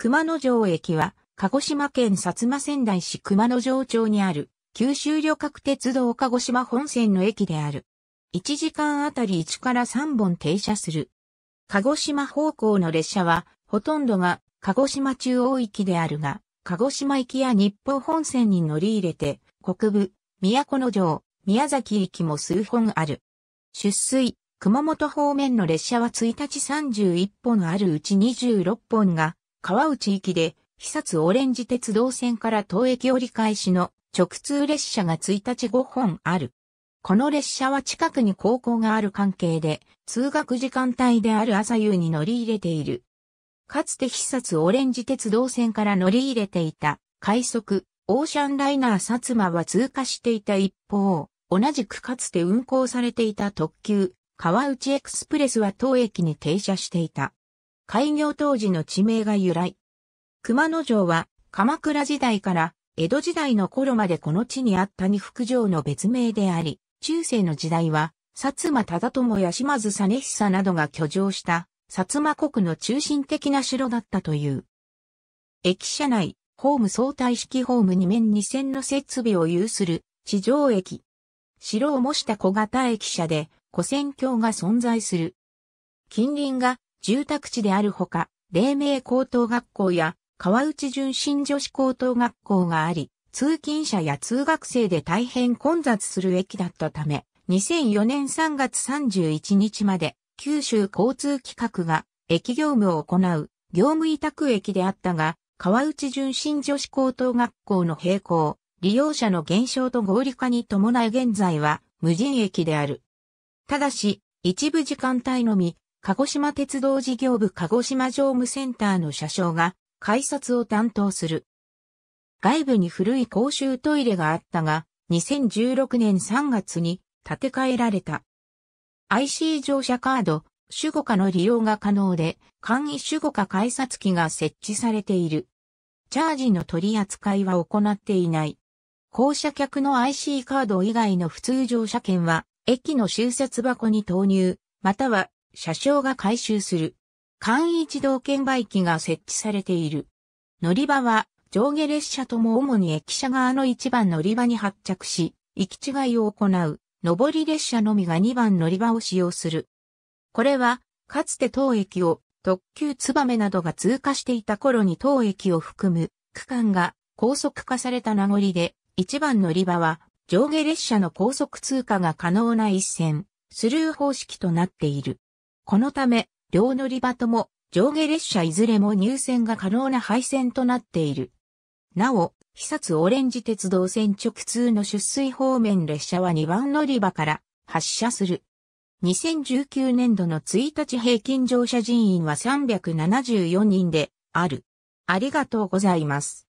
熊野城駅は、鹿児島県薩摩仙台市熊野城町にある、九州旅客鉄道鹿児島本線の駅である。1時間あたり1から3本停車する。鹿児島方向の列車は、ほとんどが鹿児島中央駅であるが、鹿児島行きや日報本線に乗り入れて、国部、都城、宮崎行きも数本ある。出水、熊本方面の列車は1日31本あるうち26本が川内駅で、久津オレンジ鉄道線から東駅折り返しの直通列車が1日5本ある。この列車は近くに高校がある関係で、通学時間帯である朝夕に乗り入れている。かつて久津オレンジ鉄道線から乗り入れていた、快速、オーシャンライナー薩摩は通過していた一方、同じくかつて運行されていた特急、川内エクスプレスは当駅に停車していた。開業当時の地名が由来。熊野城は鎌倉時代から江戸時代の頃までこの地にあった二福城の別名であり、中世の時代は、薩摩忠友や島津実久などが居城した薩摩国の中心的な城だったという。駅舎内、ホーム相対式ホーム2面2線の設備を有する地上駅。城を模した小型駅舎で、古戦橋が存在する。近隣が住宅地であるほか、黎明高等学校や川内純真女子高等学校があり、通勤者や通学生で大変混雑する駅だったため、2004年3月31日まで九州交通規格が駅業務を行う業務委託駅であったが、川内純真女子高等学校の並行、利用者の減少と合理化に伴い現在は無人駅である。ただし、一部時間帯のみ、鹿児島鉄道事業部鹿児島常務センターの車掌が改札を担当する。外部に古い公衆トイレがあったが、2016年3月に建て替えられた。IC 乗車カード、守護課の利用が可能で、簡易守護課改札機が設置されている。チャージの取り扱いは行っていない。降車客の IC カード以外の普通乗車券は、駅の終設箱に投入、または車掌が回収する。簡易自動券売機が設置されている。乗り場は上下列車とも主に駅舎側の1番乗り場に発着し、行き違いを行う、上り列車のみが2番乗り場を使用する。これは、かつて当駅を特急ツバメなどが通過していた頃に当駅を含む区間が高速化された名残で、1番乗り場は上下列車の高速通過が可能な一線、スルー方式となっている。このため、両乗り場とも上下列車いずれも入線が可能な配線となっている。なお、久殺オレンジ鉄道線直通の出水方面列車は2番乗り場から発車する。2019年度の1日平均乗車人員は374人である。ありがとうございます。